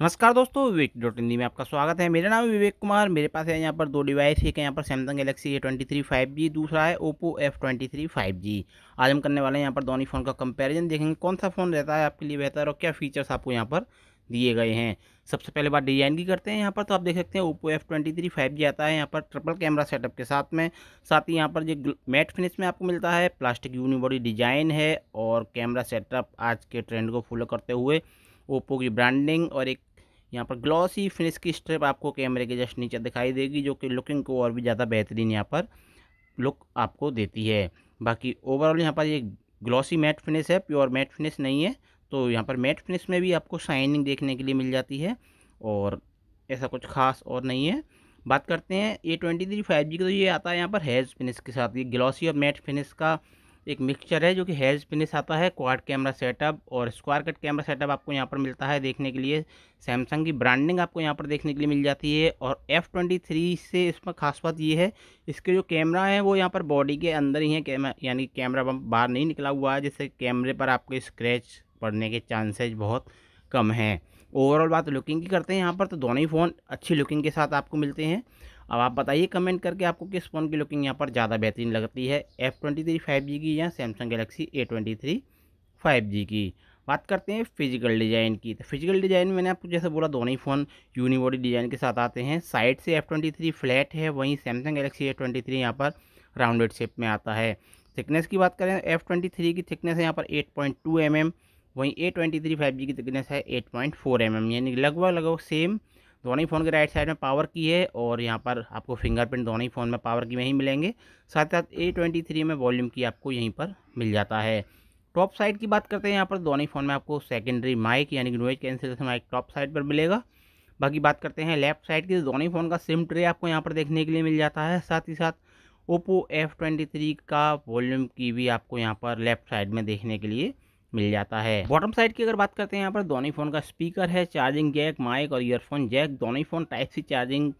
नमस्कार दोस्तों विवेक डॉट हिंदी में आपका स्वागत है मेरा नाम विवेक कुमार मेरे पास है यहाँ पर दो डिवाइस एक है यहाँ पर Samsung Galaxy A twenty three five G दूसरा है Oppo F twenty three five G आज हम करने वाले हैं यहाँ पर दोनों फ़ोन का कंपैरिजन देखेंगे कौन सा फ़ोन रहता है आपके लिए बेहतर और क्या फीचर्स आपको यहाँ पर दिए गए हैं सबसे पहले बात डिजाइन की करते हैं यहाँ पर तो आप देख सकते हैं Oppo F twenty three five G आता है यहाँ पर ट्रिपल कैमरा सेटअप के साथ में साथ ही यहाँ पर जो मैट फिनिश में आपको मिलता है प्लास्टिक यूनिबॉडी डिजाइन है और कैमरा सेटअप आज के ट्रेंड को फॉलो करते हुए ओप्पो की ब्रांडिंग और एक यहाँ पर ग्लॉसी फिनिश की स्ट्रिप आपको कैमरे के जस्ट नीचे दिखाई देगी जो कि लुकिंग को और भी ज़्यादा बेहतरीन यहाँ पर लुक आपको देती है बाकी ओवरऑल यहाँ पर ये ग्लॉसी मैट फिनिश है प्योर मैट फिनिश नहीं है तो यहाँ पर मैट फिनिश में भी आपको शाइनिंग देखने के लिए मिल जाती है और ऐसा कुछ खास और नहीं है बात करते हैं A twenty three five G का तो ये आता है यहाँ पर हैज़ फिनिश के साथ ये ग्लॉसी और मैट फिनिश का एक मिक्सचर है जो कि हैज़ फिनिश आता है क्वाड कैमरा सेटअप और स्क्वायर कट कैमरा सेटअप आपको यहाँ पर मिलता है देखने के लिए सैमसंग की ब्रांडिंग आपको यहाँ पर देखने के लिए मिल जाती है और एफ़ ट्वेंटी थ्री से इसमें खास बात ये है इसके जो कैमरा है वो यहाँ पर बॉडी के अंदर ही है कैमरा यानी कैमरा बाहर नहीं निकला हुआ है जिससे कैमरे पर आपके स्क्रैच पड़ने के चांसेज बहुत कम हैं ओवरऑल बात लुकिंग की करते हैं यहाँ पर तो दोनों ही फ़ोन अच्छी लुकिंग के साथ आपको मिलते हैं अब आप बताइए कमेंट करके आपको किस फ़ोन की लुकिंग यहाँ पर ज़्यादा बेहतरीन लगती है F twenty three five G की या Samsung Galaxy A twenty three five G की बात करते हैं फिजिकल डिज़ाइन की तो फिजिकल डिज़ाइन मैंने आपको जैसे बोला दोनों ही फ़ोन यूनिबॉडी डिज़ाइन के साथ आते हैं साइड से एफ़ ट्वेंटी थ्री फ्लैट है वहीं Samsung Galaxy A twenty three यहाँ पर राउंडेड शेप में आता है थिकनेस की बात करें एफ़ ट्वेंटी थ्री की थिकनेस है यहाँ पर eight point two M M वहीं A twenty three five G की थिकनेस है eight point four M M यानी लगभग लगभग सेम दोनों ही फ़ोन के राइट साइड में पावर की है और यहाँ पर आपको फिंगरप्रिंट दोनों ही फ़ोन में पावर की वहीं मिलेंगे साथ साथ ए ट्वेंटी थ्री में वॉल्यूम की आपको यहीं पर मिल जाता है टॉप साइड की बात करते हैं यहाँ पर दोनों ही फ़ोन में आपको सेकेंडरी माइक यानी कि noise cancellation mic top side पर मिलेगा बाकी बात करते हैं लेफ्ट साइड की दोनों ही फ़ोन का सिम ट्रे आपको यहाँ पर देखने के लिए मिल जाता है साथ ही साथ ओप्पो एफ़ ट्वेंटी थ्री का वॉल्यूम की भी आपको यहाँ पर लेफ़्ट साइड में देखने के लिए मिल जाता है बॉटम साइड की अगर बात करते हैं यहाँ पर दोनों फ़ोन का स्पीकर है चार्जिंग जैक माइक और ईयरफोन जैक दोनों ही phone type C charging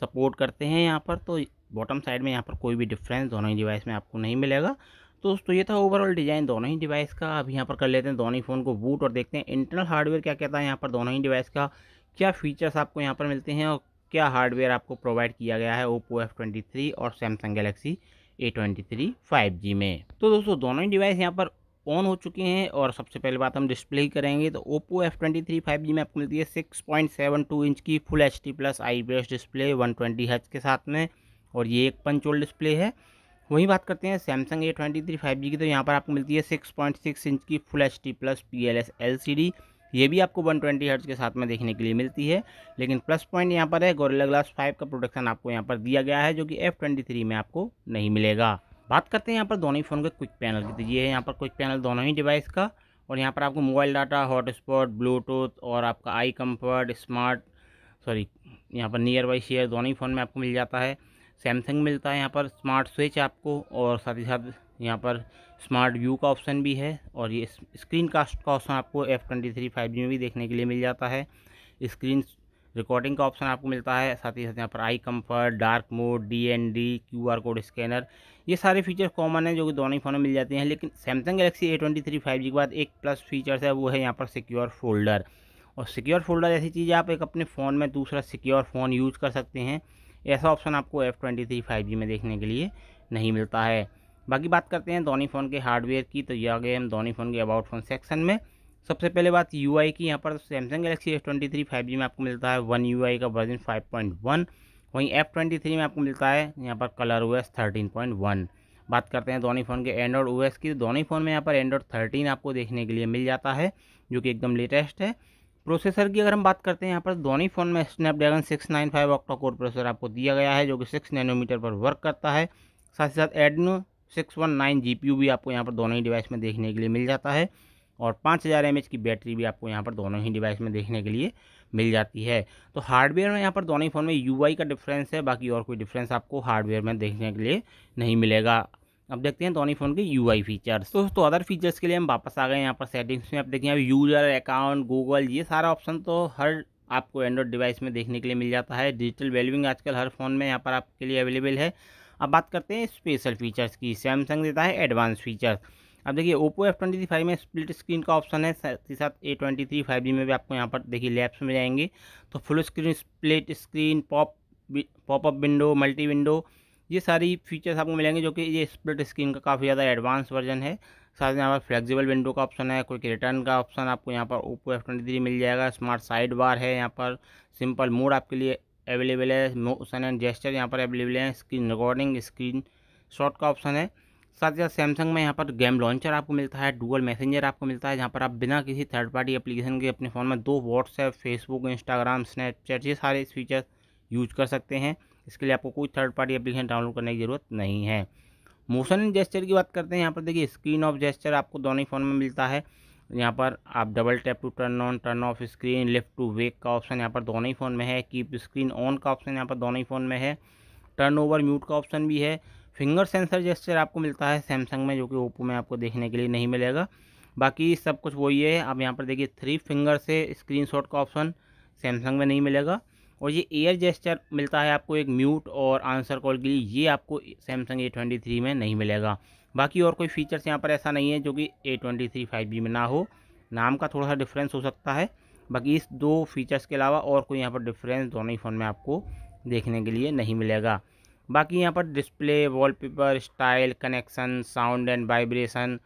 support करते हैं यहाँ पर तो बॉटम साइड में यहाँ पर कोई भी डिफरेंस दोनों ही डिवाइस में आपको नहीं मिलेगा तो दोस्तों ये था ओवरऑल डिज़ाइन दोनों ही डिवाइस का अब यहाँ पर कर लेते हैं दोनों ही फ़ोन को बूट और देखते हैं इंटरनल हार्डवेयर क्या कहता है यहाँ पर दोनों ही डिवाइस का क्या फीचर्स आपको यहाँ पर मिलते हैं और क्या हार्डवेयर आपको प्रोवाइड किया गया है ओप्पो एफ ट्वेंटी थ्री और Samsung Galaxy A twenty three five G में तो दोस्तों दोनों ही डिवाइस यहाँ पर ऑन हो चुके हैं और सबसे पहले बात हम डिस्प्ले ही करेंगे तो Oppo F twenty three five G में आपको मिलती है six point seven two inch की full H D plus I B S display one twenty हच के साथ में और ये एक पंचोल डिस्प्ले है वहीं बात करते हैं Samsung A twenty three five G की तो यहाँ पर आपको मिलती है सिक्स पॉइंट सिक्स इंच की full H D plus P L S L C D ये भी आपको वन ट्वेंटी हर्ट्ज के साथ में देखने के लिए मिलती है लेकिन प्लस पॉइंट यहाँ पर है गोरिल्ला ग्लास फाइव का प्रोडक्शन आपको यहाँ पर दिया गया है जो कि एफ ट्वेंटी थ्री में आपको नहीं मिलेगा बात करते हैं यहाँ पर दोनों ही फ़ोन के क्विक पैनल की तो ये है यहाँ पर क्विक पैनल दोनों ही डिवाइस का और यहाँ पर आपको मोबाइल डाटा हॉटस्पॉट ब्लूटूथ और आपका आई कम्फर्ट स्मार्ट सॉरी यहाँ पर नियर बाई शेयर दोनों ही फ़ोन में आपको मिल जाता है सैमसंग मिलता है यहाँ पर स्मार्ट स्विच आपको और साथ ही साथ यहाँ पर स्मार्ट व्यू का ऑप्शन भी है और ये स्क्रीन कास्ट का ऑप्शन आपको F twenty three five G में भी देखने के लिए मिल जाता है स्क्रीन रिकॉर्डिंग का ऑप्शन आपको मिलता है साथ ही साथ यहाँ पर eye comfort dark mode D N D Q R code scanner ये सारे फीचर्स कॉमन हैं जो कि दोनों ही फोनों में मिल जाते हैं लेकिन Samsung Galaxy A twenty three five G के बाद एक प्लस फीचर्स है वो है यहाँ पर सिक्योर फोल्डर और सिक्योर फोल्डर ऐसी चीज़ आप एक अपने फ़ोन में दूसरा सिक्योर फ़ोन यूज़ कर सकते हैं ऐसा ऑप्शन आपको F twenty three five G में देखने के लिए नहीं मिलता है बाकी बात करते हैं दोनी फ़ोन के हार्डवेयर की तो ये आ गए हम दोनी फ़ोन के अबाउट फ़ोन सेक्शन में सबसे पहले बात यू की यहाँ पर Samsung Galaxy S twenty three five G में आपको मिलता है वन यू का वर्जन फाइव पॉइंट वन वहीं एफ ट्वेंटी थ्री में आपको मिलता है यहाँ पर color O S thirteen point one बात करते हैं दोनों फ़ोन के एंड्रॉयड ओ की की दोनों ही फ़ोन में यहाँ पर एंड्रॉयड थर्टीन आपको देखने के लिए मिल जाता है जो कि एकदम लेटेस्ट है प्रोसेसर की अगर हम बात करते हैं यहाँ पर दोनों फ़ोन में Snapdragon six nine five octa core processor आपको दिया गया है जो कि सिक्स नैनोमीटर पर वर्क करता है साथ ही साथ Adreno six one nine G P U भी आपको यहाँ पर दोनों ही डिवाइस में देखने के लिए मिल जाता है और पाँच हज़ार एम की बैटरी भी आपको यहाँ पर दोनों ही डिवाइस में देखने के लिए मिल जाती है तो हार्डवेयर में यहाँ पर दोनों ही फ़ोन में यू का डिफरेंस है बाकी और कोई डिफरेंस आपको हार्डवेयर में देखने के लिए नहीं मिलेगा अब देखते हैं दोनों फ़ोन के यू आई फीचर्स तो, दोस्तों अदर फीचर्स के लिए हम वापस आ गए यहाँ पर सेटिंग्स में आप देखें अब यूज़र अकाउंट गूगल ये सारा ऑप्शन तो हर आपको एंड्रॉयड डिवाइस में देखने के लिए मिल जाता है डिजिटल वैल्यूइंग आजकल हर फ़ोन में यहाँ पर आपके लिए अवेलेबल है अब बात करते हैं स्पेशल फीचर्स की सैमसंग देता है एडवांस फीचर्स अब देखिए ओप्पो एफ ट्वेंटी फाइव में स्प्लिट स्क्रीन का ऑप्शन है साथ ही साथ A twenty three five G में भी आपको यहाँ पर देखिए लैप्स में जाएंगे तो full screen split screen pop popup window multi window ये सारी फीचर्स आपको मिलेंगे जो कि ये स्प्लिट स्क्रीन का काफ़ी ज़्यादा एडवांस वर्जन है साथ ही यहाँ पर फ्लेक्सिबल विंडो का ऑप्शन है क्विक रिटर्न का ऑप्शन आपको यहाँ पर ओप्पो एफ ट्वेंटी थ्री मिल जाएगा स्मार्ट साइड बार है यहाँ पर सिंपल मोड आपके लिए अवेलेबल है मोशन एंड जेस्टर यहाँ पर अवेलेबल है स्क्रीन रिकॉर्डिंग स्क्रीन शॉट का ऑप्शन है साथ ही साथ सैमसंग में यहाँ पर गेम लॉन्चर आपको मिलता है डुअल मैसेंजर आपको मिलता है जहाँ पर आप बिना किसी थर्ड पार्टी एप्लीकेशन के अपने फ़ोन में दो व्हाट्सएप फेसबुक इंस्टाग्राम स्नैपचैट ये सारे फीचर्स यूज कर सकते हैं इसके लिए आपको कोई थर्ड पार्टी एप्लीकेशन डाउनलोड करने की ज़रूरत नहीं है मोशन एंड जेस्चर की बात करते हैं यहाँ पर देखिए स्क्रीन ऑफ जेस्चर आपको दोनों ही फ़ोन में मिलता है यहाँ पर आप double tap to turn on turn off screen lift to wake का ऑप्शन यहाँ पर दोनों ही फ़ोन में है कीप स्क्रीन ऑन का ऑप्शन यहाँ पर दोनों ही फ़ोन में है टर्न ओवर म्यूट का ऑप्शन भी है फिंगर सेंसर जेस्चर आपको मिलता है सैमसंग में जो कि ओप्पो में आपको देखने के लिए नहीं मिलेगा बाकी सब कुछ वही है आप यहाँ पर देखिए थ्री फिंगर से स्क्रीन का ऑप्शन सैमसंग में नहीं मिलेगा और ये एयर जेस्चर मिलता है आपको एक म्यूट और आंसर कॉल के लिए ये आपको सैमसंग ए ट्वेंटी थ्री में नहीं मिलेगा बाकी और कोई फीचर्स यहाँ पर ऐसा नहीं है जो कि A twenty three five G में ना हो नाम का थोड़ा सा डिफरेंस हो सकता है बाकी इस दो फीचर्स के अलावा और कोई यहाँ पर डिफरेंस दोनों ही फ़ोन में आपको देखने के लिए नहीं मिलेगा बाकी यहाँ पर display wallpaper style connection sound and vibration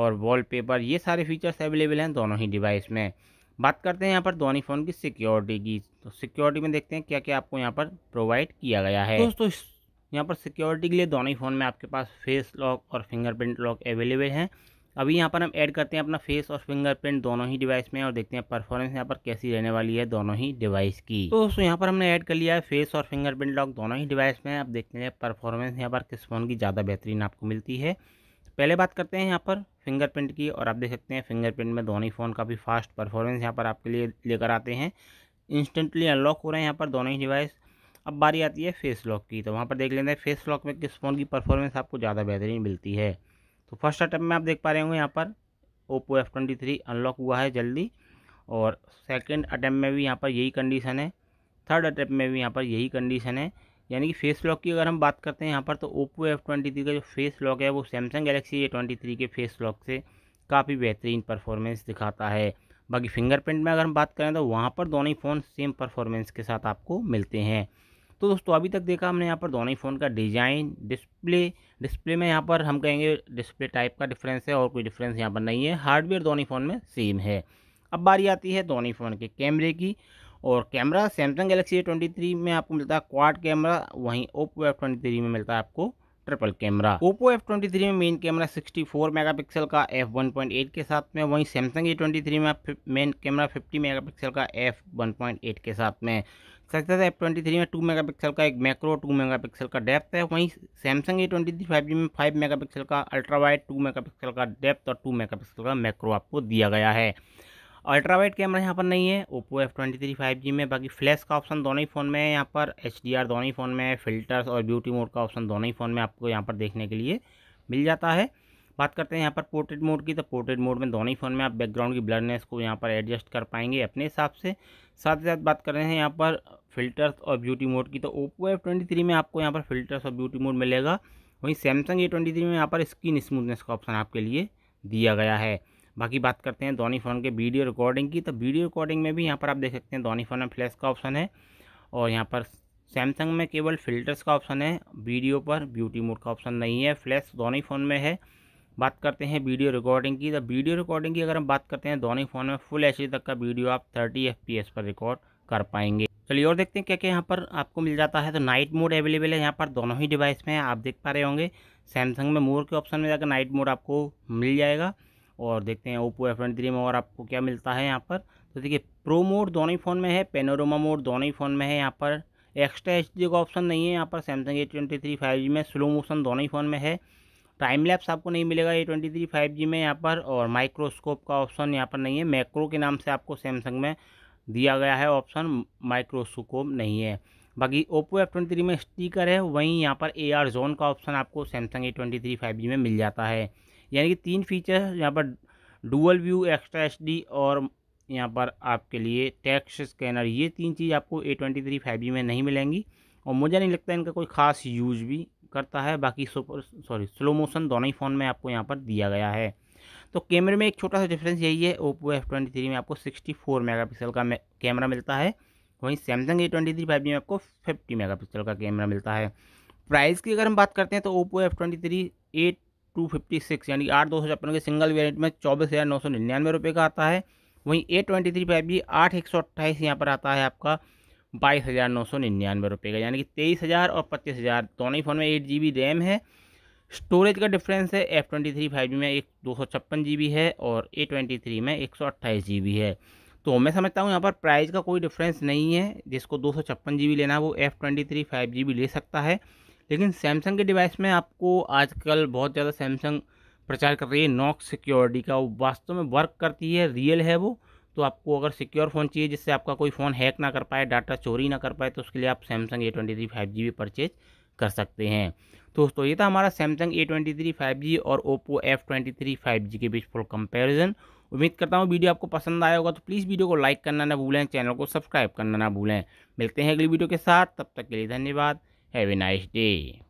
और वॉलपेपर ये सारे फीचर्स अवेलेबल हैं दोनों ही डिवाइस में बात करते हैं यहाँ पर दोनों फ़ोन की सिक्योरिटी की तो सिक्योरिटी में देखते हैं क्या क्या आपको यहाँ पर प्रोवाइड किया गया है दोस्तों यहाँ पर सिक्योरिटी के लिए दोनों ही फ़ोन में आपके पास फेस लॉक और फिंगरप्रिंट लॉक अवेलेबल हैं अभी यहाँ पर हम ऐड करते हैं अपना फेस और फिंगरप्रिंट दोनों ही डिवाइस में और देखते हैं परफॉर्मेंस यहाँ पर कैसी रहने वाली है दोनों ही डिवाइस की तो दोस्तों यहाँ पर हमने ऐड कर लिया है फेस और फिंगरप्रिंट लॉक दोनों ही डिवाइस में अब देखते हैं परफॉर्मेंस यहाँ पर किस फ़ोन की ज़्यादा बेहतरीन आपको मिलती है पहले बात करते हैं यहाँ पर फिंगरप्रिंट की और आप देख सकते हैं फिंगरप्रिंट में दोनों ही फ़ोन काफ़ी फास्ट परफॉर्मेंस यहाँ पर आपके लिए लेकर आते हैं इंस्टेंटली अनलॉक हो रहे हैं यहाँ पर दोनों ही डिवाइस अब बारी आती है फेस लॉक की तो वहाँ पर देख लेते हैं फेस लॉक में किस फ़ोन की परफॉर्मेंस आपको ज़्यादा बेहतरीन मिलती है तो फर्स्ट अटैम्प में आप देख पा रहे होंगे यहाँ पर Oppo F twenty three unlock हुआ है जल्दी और सेकेंड अटैम्प में भी यहाँ पर यही कंडीशन है थर्ड अटैम्प में भी यहाँ पर यही कंडीशन है यानी कि फेस लॉक की अगर हम बात करते हैं यहाँ पर तो ओप्पो एफ ट्वेंटी थ्री का जो फेस लॉक है वो Samsung Galaxy A twenty three के फेस लॉक से काफ़ी बेहतरीन परफॉर्मेंस दिखाता है बाकी फिंगरप्रिंट में अगर हम बात करें तो वहाँ पर दोनों ही फ़ोन सेम परफॉर्मेंस के साथ आपको मिलते हैं तो दोस्तों अभी तक देखा हमने यहाँ पर दोनों ही फ़ोन का डिज़ाइन डिस्प्ले डिस्प्ले में यहाँ पर हम कहेंगे डिस्प्ले टाइप का डिफरेंस है और कोई डिफरेंस यहाँ पर नहीं है हार्डवेयर दोनों फ़ोन में सेम है अब बारी आती है दोनों फ़ोन के कैमरे की और camera Samsung Galaxy A twenty three में आपको मिलता है क्वाड कैमरा वहीं ओप्पो एफ ट्वेंटी थ्री में मिलता है आपको triple camera Oppo F twenty three में main camera sixty four megapixel का एफ वन पॉइंट एट के साथ में वहीं सैमसंग ए ट्वेंटी थ्री में main camera fifty megapixel का एफ वन पॉइंट एट के साथ में सकते था एफ ट्वेंटी थ्री में टू मेगा पिक्सल का एक मैक्रो टू मेगा पिक्सल का डेप्थ है वहीं Samsung A twenty three five G में फाइव मेगा पिक्सल का ultra wide two megapixel का डेप्थ और टू मेगा पिक्सल का मैक्रो आपको दिया गया है अल्ट्रा वाइड कैमरा यहाँ पर नहीं है Oppo F twenty three five G में बाकी फ्लैश का ऑप्शन दोनों ही फ़ोन में है यहाँ पर एच डी आर दोनों ही फ़ोन में है फिल्टर्स और ब्यूटी मोड का ऑप्शन दोनों ही फ़ोन में आपको यहाँ पर देखने के लिए मिल जाता है बात करते हैं यहाँ पर पोर्ट्रेट मोड की तो पोर्ट्रेट मोड में दोनों ही फ़ोन में आप बैकग्राउंड की ब्लरनेस को यहाँ पर एडजस्ट कर पाएंगे अपने हिसाब से साथ ही साथ बात कर रहे हैं यहाँ पर फिल्टर्स और ब्यूटी मोड की तो ओप्पो एफ ट्वेंटी थ्री में आपको यहाँ पर फिल्टर्स और ब्यूटी मोड मिलेगा वहीं सैमसंग ए ट्वेंटी थ्री में यहाँ पर स्क्रीन स्मूथनेस का ऑप्शन आपके लिए दिया गया है बाकी बात करते हैं दोनी फ़ोन के वीडियो रिकॉर्डिंग की तो वीडियो रिकॉर्डिंग में भी यहाँ पर आप देख सकते हैं दोनी फ़ोन में फ्लैश का ऑप्शन है और यहाँ पर सैमसंग में केवल फिल्टर्स का ऑप्शन है वीडियो पर ब्यूटी मोड का ऑप्शन नहीं है फ्लैश दोनी फ़ोन में है बात करते हैं वीडियो रिकॉर्डिंग की तो वीडियो रिकॉर्डिंग की अगर हम बात करते हैं दोनों फ़ोन में फुल एच तक का वीडियो आप थर्टी एफ पर रिकॉर्ड कर पाएंगे चलिए और देखते हैं क्या क्या यहाँ पर आपको मिल जाता है तो नाइट मोड अवेलेबल है यहाँ पर दोनों ही डिवाइस में आप देख पा रहे होंगे सैमसंग में मोर के ऑप्शन में जाकर नाइट मोड आपको मिल जाएगा और देखते हैं ओप्पो एफ एंड थ्री में और आपको क्या मिलता है यहाँ पर तो देखिए प्रो मोड दोनों ही फ़ोन में है पेनोरोमा मोड दोनों ही फ़ोन में है यहाँ पर एक्स्ट्रा एच का ऑप्शन नहीं है यहाँ पर Samsung A twenty three five G में स्लो मोशन दोनों ही फ़ोन में है टाइम लैप्स आपको नहीं मिलेगा A twenty three five G में यहाँ पर और माइक्रोस्कोप का ऑप्शन यहाँ पर नहीं है मैक्रो के नाम से आपको सैमसंग में दिया गया है ऑप्शन माइक्रोसुकोम नहीं है बाकी ओप्पो एफ ट्वेंटी थ्री में स्टीकर है वहीं यहाँ पर ए आर जोन का ऑप्शन आपको Samsung A twenty three five G में मिल जाता है यानी कि तीन फीचर यहाँ पर dual view extra H D और यहाँ पर आपके लिए टैक्स स्कैनर ये तीन चीज़ आपको A twenty three five G में नहीं मिलेंगी और मुझे नहीं लगता इनका कोई ख़ास यूज भी करता है बाकी सुपर सॉरी स्लो मोशन दोनों ही फ़ोन में आपको यहाँ पर दिया गया है तो कैमरे में एक छोटा सा डिफरेंस यही है ओप्पो एफ ट्वेंटी थ्री में आपको सिक्सटी फोर मेगा पिक्सल का कैमरा मिलता है वहीं Samsung A twenty three five G में आपको फिफ्टी मेगा पिक्सल का कैमरा मिलता है प्राइस की अगर हम बात करते हैं तो Oppo F twenty three eight two fifty six यानी कि आठ दो सौ छप्पन के सिंगल वेरियंट में चौबीस हज़ार नौ सौ निन्यानवे रुपये का आता है वहीं A twenty three five G आठ एक सौ अट्ठाईस यहाँ पर आता है आपका बाईस हज़ार नौ सौ निन्यानवे रुपये का यानी कि तेईस हज़ार और पच्चीस हज़ार दोनों ही फ़ोन में एट जी बी रैम है स्टोरेज का डिफरेंस है F twenty three five G में एक दो सौ छप्पन जी बी है और ए ट्वेंटी थ्री में एक सौ अट्ठाईस जी बी है तो मैं समझता हूँ यहाँ पर प्राइस का कोई डिफरेंस नहीं है जिसको दो सौ छप्पन जी बी लेना है वो F twenty three five G B ले सकता है लेकिन सैमसंग के डिवाइस में आपको आजकल बहुत ज़्यादा सैमसंग प्रचार कर रही है नॉक सिक्योरिटी का वो वास्तव में वर्क करती है रियल है वो तो आपको अगर सिक्योर फ़ोन चाहिए जिससे आपका कोई फ़ोन हैक ना कर पाए डाटा चोरी ना कर पाए तो उसके लिए आप Samsung A twenty three five G B purchase कर सकते हैं दोस्तों ये था हमारा Samsung A twenty three five G और Oppo F twenty three five G के बीच फुल कंपेरिजन उम्मीद करता हूँ वीडियो आपको पसंद आया होगा तो प्लीज़ वीडियो को लाइक करना ना भूलें चैनल को सब्सक्राइब करना ना भूलें मिलते हैं अगली वीडियो के साथ तब तक के लिए धन्यवाद हैवे नाइस डे